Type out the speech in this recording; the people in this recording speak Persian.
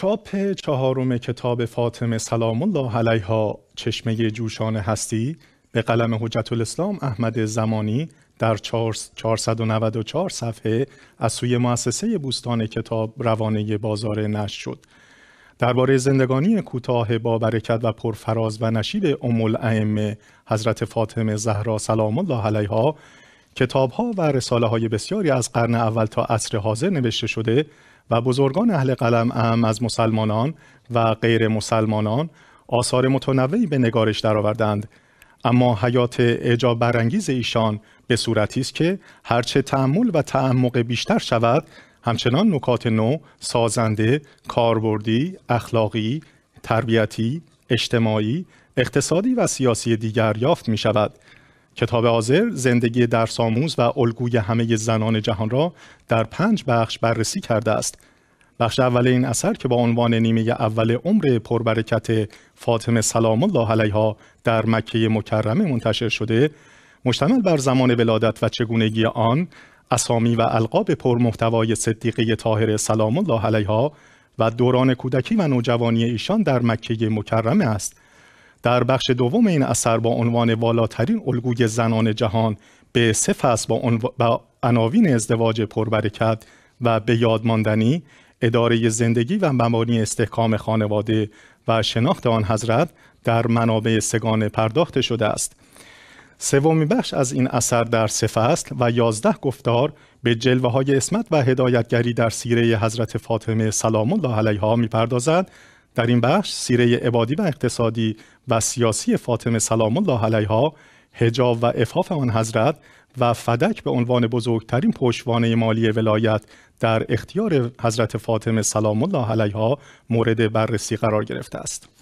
چاپ چهارم کتاب فاطمه سلام الله علیها چشمه جوشان هستی به قلم حجت الاسلام احمد زمانی در 494 صفحه از سوی مؤسسه بوستان کتاب روانه بازار نش شد. درباره زندگانی کوتاه با برکت و پرفراز و نشیب ام الائمه حضرت فاطمه زهرا سلام الله علیها کتابها و رساله های بسیاری از قرن اول تا عصر حاضر نوشته شده و بزرگان اهل قلم هم از مسلمانان و غیر مسلمانان آثار متنوعی به نگارش درآوردند اما حیات اعجاب برانگیز ایشان به صورتی است که هرچه تعمل و تعمق بیشتر شود همچنان نکات نو سازنده کاربردی اخلاقی تربیتی اجتماعی اقتصادی و سیاسی دیگر یافت می شود کتاب حاضر زندگی درس آموز و الگوی همه زنان جهان را در پنج بخش بررسی کرده است. بخش اول این اثر که با عنوان نیمه اول عمر پربرکت فاطمه سلام الله علیها در مکه مکرمه منتشر شده، مشتمل بر زمان ولادت و چگونگی آن، اسامی و القاب پرمحتوای صدیقه طاهره سلام الله علیها و دوران کودکی و نوجوانی ایشان در مکه مکرمه است. در بخش دوم این اثر با عنوان والاترین الگوی زنان جهان به سه با, عناوین ازدواج پربرکت و به یادماندنی اداره زندگی و مبانی استحکام خانواده و شناخت آن حضرت در منابع سگانه پرداخته شده است سومین بخش از این اثر در سه فصل و یازده گفتار به جلوه های اسمت و هدایتگری در سیره حضرت فاطمه سلام الله علیها میپردازد در این بخش سیره عبادی و اقتصادی و سیاسی فاطمه سلام الله علیها هجاب و افاف آن حضرت و فدک به عنوان بزرگترین پشتوانه مالی ولایت در اختیار حضرت فاطمه سلام الله علیها مورد بررسی قرار گرفته است.